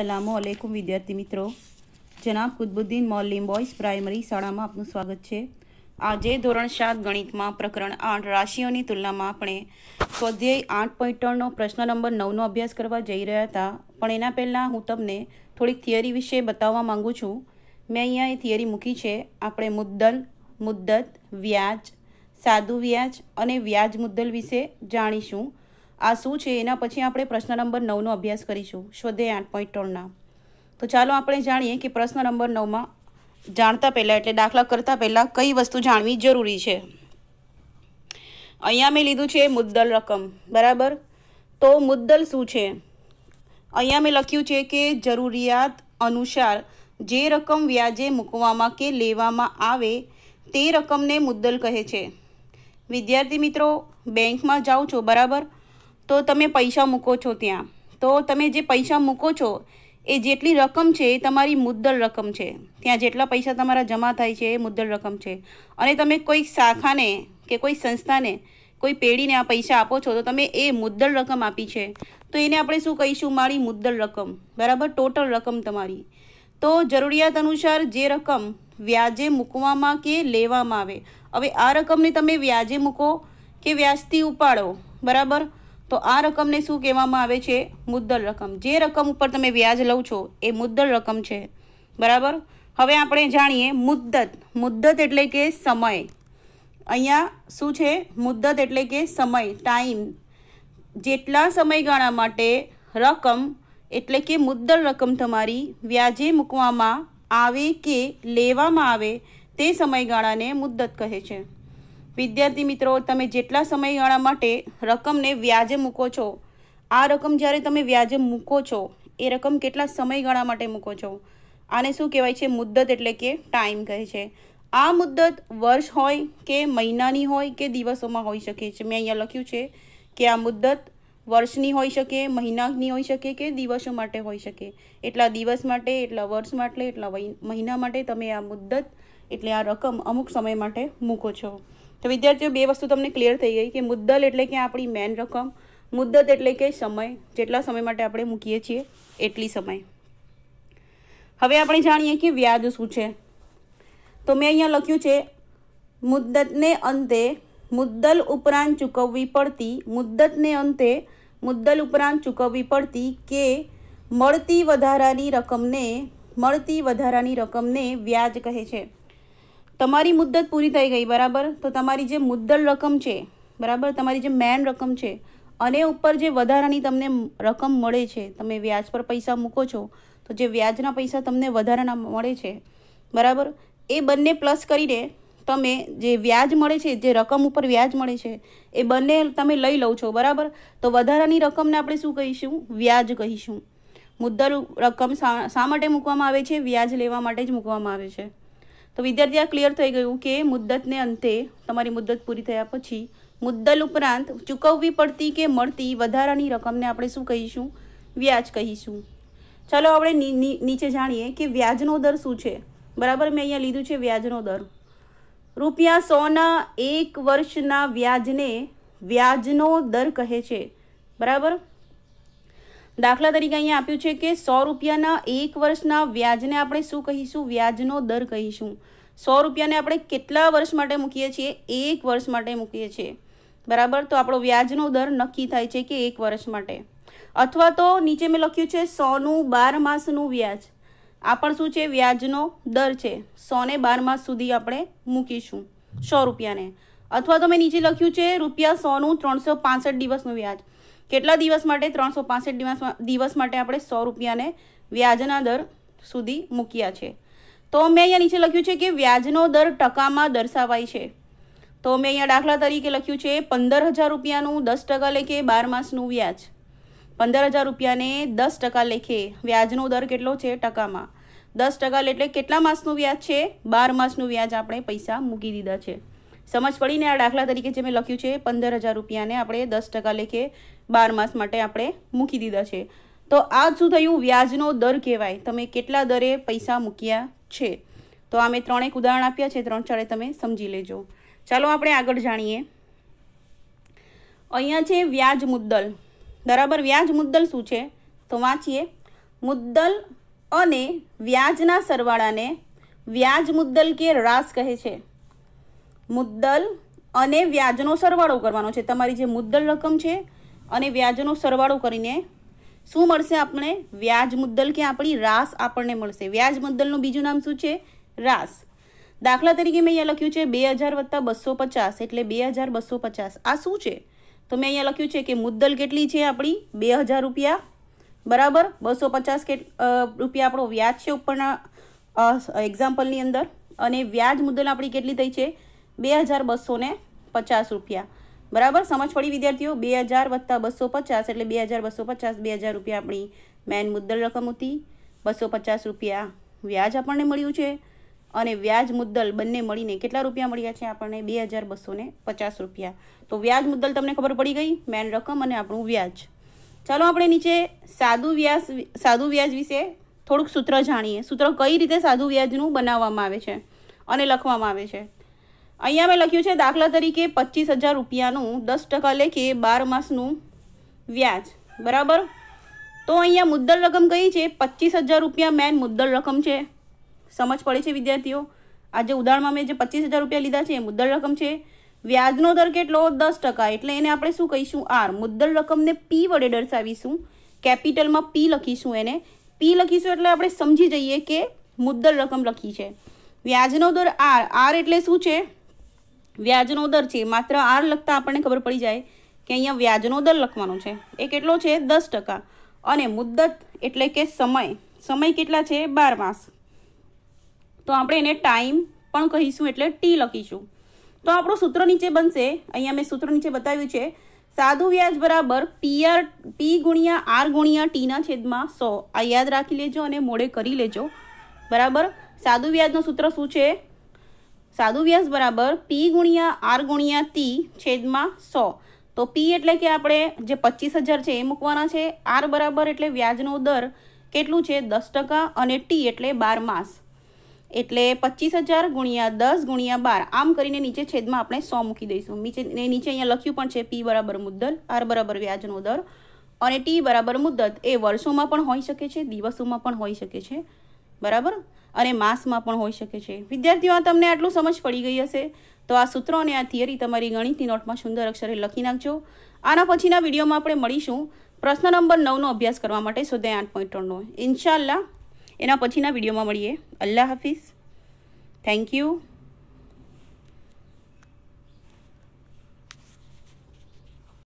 અસલામુઅલૈકુમ વિદ્યાર્થી મિત્રો જનાબ કુદબુદ્દીન મોલ્લીમ boys primary શાળામાં આપનું સ્વાગત છે આજે ધોરણ સાત ગણિતમાં પ્રકરણ આઠ રાશિઓની તુલનામાં આપણે સ્વાધ્યાય આઠ પોઈન્ટ ત્રણનો પ્રશ્ન નંબર નવનો અભ્યાસ કરવા જઈ રહ્યા હતા પણ એના પહેલાં હું તમને થોડીક થિયરી વિશે બતાવવા માગું છું મેં અહીંયા એ થિયરી મૂકી છે આપણે મુદ્દલ મુદ્દત વ્યાજ સાદું વ્યાજ અને વ્યાજ મુદ્દલ વિશે જાણીશું આ શું છે એના પછી આપણે પ્રશ્ન નંબર નવનો અભ્યાસ કરીશું સ્વાધ્યાય આઠ પોઈન્ટ ત્રણના તો ચાલો આપણે જાણીએ કે પ્રશ્ન નંબર નવમાં જાણતા પહેલાં એટલે દાખલા કરતાં પહેલાં કઈ વસ્તુ જાણવી જરૂરી છે અહીંયા મેં લીધું છે મુદ્દલ રકમ બરાબર તો મુદ્દલ શું છે અહીંયા મેં લખ્યું છે કે જરૂરિયાત અનુસાર જે રકમ વ્યાજે મૂકવામાં કે લેવામાં આવે તે રકમને મુદ્દલ કહે છે વિદ્યાર્થી મિત્રો બેંકમાં જાઓ છો બરાબર તો તમે પૈસા મૂકો છો ત્યાં તો તમે જે પૈસા મૂકો છો એ જેટલી રકમ છે એ તમારી મુદ્દલ રકમ છે ત્યાં જેટલા પૈસા તમારા જમા થાય છે એ મુદ્દલ રકમ છે અને તમે કોઈ શાખાને કે કોઈ સંસ્થાને કોઈ પેઢીને આ પૈસા આપો છો તો તમે એ મુદ્દલ રકમ આપી છે તો એને આપણે શું કહીશું મારી મુદ્દલ રકમ બરાબર ટોટલ રકમ તમારી તો જરૂરિયાત અનુસાર જે રકમ વ્યાજે મૂકવામાં કે લેવામાં આવે હવે આ રકમને તમે વ્યાજે મૂકો કે વ્યાજથી ઉપાડો બરાબર તો આ રકમને શું કહેવામાં આવે છે મુદ્દલ રકમ જે રકમ ઉપર તમે વ્યાજ લઉં છો એ મુદ્દલ રકમ છે બરાબર હવે આપણે જાણીએ મુદ્દત મુદ્દત એટલે કે સમય અહીંયા શું છે મુદ્દત એટલે કે સમય ટાઈમ જેટલા સમયગાળા માટે રકમ એટલે કે મુદ્દલ રકમ તમારી વ્યાજે મૂકવામાં આવે કે લેવામાં આવે તે સમયગાળાને મુદ્દત કહે છે વિદ્યાર્થી મિત્રો તમે જેટલા સમયગાળા માટે રકમને વ્યાજે મૂકો છો આ રકમ જ્યારે તમે વ્યાજે મૂકો છો એ રકમ કેટલા સમયગાળા માટે મૂકો છો આને શું કહેવાય છે મુદ્દત એટલે કે ટાઈમ કહે છે આ મુદ્દત વર્ષ હોય કે મહિનાની હોય કે દિવસોમાં હોઈ શકે છે મેં અહીંયા લખ્યું છે કે આ મુદ્દત વર્ષની હોઈ શકે મહિનાની હોઈ શકે કે દિવસો માટે હોઈ શકે એટલા દિવસ માટે એટલા વર્ષ માટે એટલા મહિના માટે તમે આ મુદ્દત એટલે આ રકમ અમુક સમય માટે મૂકો છો તો વિદ્યાર્થીઓ બે વસ્તુ તમને ક્લિયર થઈ ગઈ કે મુદ્દલ એટલે કે આપણી મેન રકમ મુદ્દત એટલે કે સમય જેટલા સમય માટે આપણે મૂકીએ છીએ એટલી સમય હવે આપણે જાણીએ કે વ્યાજ શું છે તો મેં અહીંયા લખ્યું છે મુદ્દતને અંતે મુદ્દલ ઉપરાંત ચૂકવવી પડતી મુદ્દતને અંતે મુદ્દલ ઉપરાંત ચૂકવવી પડતી કે મળતી વધારાની રકમને મળતી વધારાની રકમને વ્યાજ કહે છે તમારી મુદ્દત પૂરી થઈ ગઈ બરાબર તો તમારી જે મુદ્દલ રકમ છે બરાબર તમારી જે મેન રકમ છે અને ઉપર જે વધારાની તમને રકમ મળે છે તમે વ્યાજ પર પૈસા મૂકો છો તો જે વ્યાજના પૈસા તમને વધારાના મળે છે બરાબર એ બંને પ્લસ કરીને તમે જે વ્યાજ મળે છે જે રકમ ઉપર વ્યાજ મળે છે એ બંને તમે લઈ લો છો બરાબર તો વધારાની રકમને આપણે શું કહીશું વ્યાજ કહીશું મુદ્દલ રકમ શા માટે મૂકવામાં આવે છે વ્યાજ લેવા માટે જ મૂકવામાં આવે છે તો વિદ્યાર્થી આ ક્લિયર થઈ ગયું કે મુદ્દતને અંતે તમારી મુદ્દત પૂરી થયા પછી મુદ્દલ ઉપરાંત ચૂકવવી પડતી કે મળતી વધારાની રકમને આપણે શું કહીશું વ્યાજ કહીશું ચાલો આપણે નીચે જાણીએ કે વ્યાજનો દર શું છે બરાબર મેં અહીંયા લીધું છે વ્યાજનો દર રૂપિયા સોના એક વર્ષના વ્યાજને વ્યાજનો દર કહે છે બરાબર દાખલા તરીકે અહીંયા આપ્યું છે કે સો રૂપિયાના એક વર્ષના વ્યાજને આપણે શું કહીશું વ્યાજનો દર કહીશું સો રૂપિયાને આપણે કેટલા વર્ષ માટે મૂકીએ છીએ એક વર્ષ માટે મૂકીએ છીએ બરાબર તો આપણો વ્યાજનો દર નક્કી થાય છે કે એક વર્ષ માટે અથવા તો નીચે મેં લખ્યું છે સોનું બાર માસનું વ્યાજ આ પણ શું છે વ્યાજનો દર છે સોને બાર માસ સુધી આપણે મૂકીશું સો રૂપિયાને અથવા તો મેં નીચે લખ્યું છે રૂપિયા સોનું ત્રણસો પાંસઠ દિવસનું વ્યાજ કેટલા દિવસ માટે ત્રણસો પાસઠ દિવસ દિવસ માટે આપણે સો રૂપિયાને વ્યાજના દર સુધી મૂક્યા છે તો મેં અહીંયા નીચે લખ્યું છે કે વ્યાજનો દર ટકામાં દર્શાવાય છે તો મેં અહીંયા દાખલા તરીકે લખ્યું છે પંદર હજાર રૂપિયાનું દસ ટકા લેખે બાર માસનું વ્યાજ પંદર હજાર રૂપિયાને દસ ટકા લેખે વ્યાજનો દર કેટલો છે ટકામાં દસ ટકા એટલે કેટલા માસનું વ્યાજ છે બાર માસનું વ્યાજ આપણે પૈસા મૂકી દીધા છે સમજ પડીને આ દાખલા તરીકે જે મેં લખ્યું છે પંદર હજાર રૂપિયાને આપણે દસ ટકા લેખે બાર માસ માટે આપણે મૂકી દીધા છે તો આ શું થયું વ્યાજનો દર કહેવાય તમે કેટલા દરે પૈસા મૂક્યા છે તો આ મેં ત્રણેક ઉદાહરણ આપ્યા છે ત્રણ ચારે તમે સમજી લેજો ચાલો આપણે આગળ જાણીએ અહીંયા છે વ્યાજ મુદ્દલ બરાબર વ્યાજ મુદ્દલ શું છે તો વાંચીએ મુદ્દલ અને વ્યાજના સરવાળાને વ્યાજ મુદ્દલ કે રાસ કહે છે મુદ્દલ અને વ્યાજનો સરવાળો કરવાનો છે તમારી જે મુદ્દલ રકમ છે અને વ્યાજનો સરવાળો કરીને શું મળશે આપણે વ્યાજ મુદ્દલ કે આપણી રાસ આપણને મળશે વ્યાજ મુદ્દલનું બીજું નામ શું છે રાસ દાખલા તરીકે મેં અહીંયા લખ્યું છે બે હજાર વત્તા બસો પચાસ એટલે બે હજાર બસો પચાસ આ શું છે તો મેં અહીંયા લખ્યું છે કે મુદ્દલ કેટલી છે આપણી બે હજાર રૂપિયા બરાબર બસો પચાસ કે રૂપિયા આપણો વ્યાજ છે ઉપરના એક્ઝામ્પલની અંદર અને વ્યાજ મુદ્દલ આપણી કેટલી થઈ છે બે હજાર બસો પચાસ રૂપિયા બરાબર સમજ પડી વિદ્યાર્થીઓ બે હજાર વત્તા બસો પચાસ એટલે બે હજાર બસો પચાસ બે હજાર રૂપિયા આપણી મેન મુદ્દલ રકમ હતી બસો પચાસ રૂપિયા વ્યાજ આપણને મળ્યું છે અને વ્યાજ મુદ્દલ બંને મળીને કેટલા રૂપિયા મળ્યા છે આપણને બે હજાર બસો પચાસ રૂપિયા તો વ્યાજ મુદ્દલ તમને ખબર પડી ગઈ મેન રકમ અને આપણું વ્યાજ ચાલો આપણે નીચે સાદુ વ્યાજ સાદુ વ્યાજ વિશે થોડુંક સૂત્ર જાણીએ સૂત્ર કઈ રીતે સાદુ વ્યાજનું બનાવવામાં આવે છે અને લખવામાં આવે છે અહીંયા મેં લખ્યું છે દાખલા તરીકે પચીસ હજાર રૂપિયાનું દસ ટકા લેખે બાર માસનું વ્યાજ બરાબર તો અહીંયા મુદ્દલ રકમ કઈ છે પચીસ હજાર રૂપિયા મેન મુદ્દલ રકમ છે સમજ પડે છે વિદ્યાર્થીઓ આજે ઉદાહરણમાં મેં જે પચીસ હજાર રૂપિયા લીધા છે એ મુદ્દલ રકમ છે વ્યાજનો દર કેટલો દસ ટકા એટલે એને આપણે શું કહીશું આર મુદ્દલ રકમને પી વડે દર્શાવીશું કેપિટલમાં પી લખીશું એને પી લખીશું એટલે આપણે સમજી જઈએ કે મુદ્દલ રકમ લખી છે વ્યાજનો દર આર આર એટલે શું છે વ્યાજનો દર છે માત્ર આર લખતા આપણને ખબર પડી જાય કે અહીંયા વ્યાજનો દર લખવાનો છે એ કેટલો છે દસ ટકા અને મુદ્દત એટલે કે સમય સમય કેટલા છે બાર માસ તો આપણે એને ટાઈમ પણ કહીશું એટલે ટી લખીશું તો આપણું સૂત્ર નીચે બનશે અહીંયા મેં સૂત્ર નીચે બતાવ્યું છે સાદું વ્યાજ બરાબર પીઆર પી ગુણ્યા આર ગુણ્યા ટીના છેદમાં સો આ યાદ રાખી લેજો અને મોડે કરી લેજો બરાબર સાદું વ્યાજનું સૂત્ર શું છે સાદુ વ્યાસ બરાબર પી ગુણ્યા આર ગુણ્યા તી છેદમાં સો તો પી એટલે કે આપણે જે પચીસ હજાર છે એ મૂકવાના છે આર બરાબર એટલે વ્યાજનો દર કેટલું છે દસ ટકા અને ટી એટલે બાર માસ એટલે પચીસ હજાર ગુણ્યા દસ ગુણ્યા બાર આમ કરીને નીચે છેદમાં આપણે સો મૂકી દઈશું નીચે નીચે અહીંયા લખ્યું પણ છે પી બરાબર મુદ્દત આર બરાબર વ્યાજનો દર અને ટી બરાબર મુદ્દત એ વર્ષોમાં પણ હોઈ શકે છે દિવસોમાં પણ હોઈ શકે છે બરાબર અને માસમાં પણ હોઈ શકે છે વિદ્યાર્થીઓ તમને આટલું સમજ પડી ગઈ હશે તો આ સૂત્રો અને આ થિયરી તમારી ગણિતની નોટમાં સુંદર અક્ષરે લખી નાખજો આના પછીના વિડીયોમાં આપણે મળીશું પ્રશ્ન નંબર નવનો અભ્યાસ કરવા માટે સ્વાધ્યાય આઠ પોઈન્ટ ત્રણનો ઇન્શાલ્લા એના પછીના વિડીયોમાં મળીએ અલ્લાહ હાફિઝ થેન્ક યુ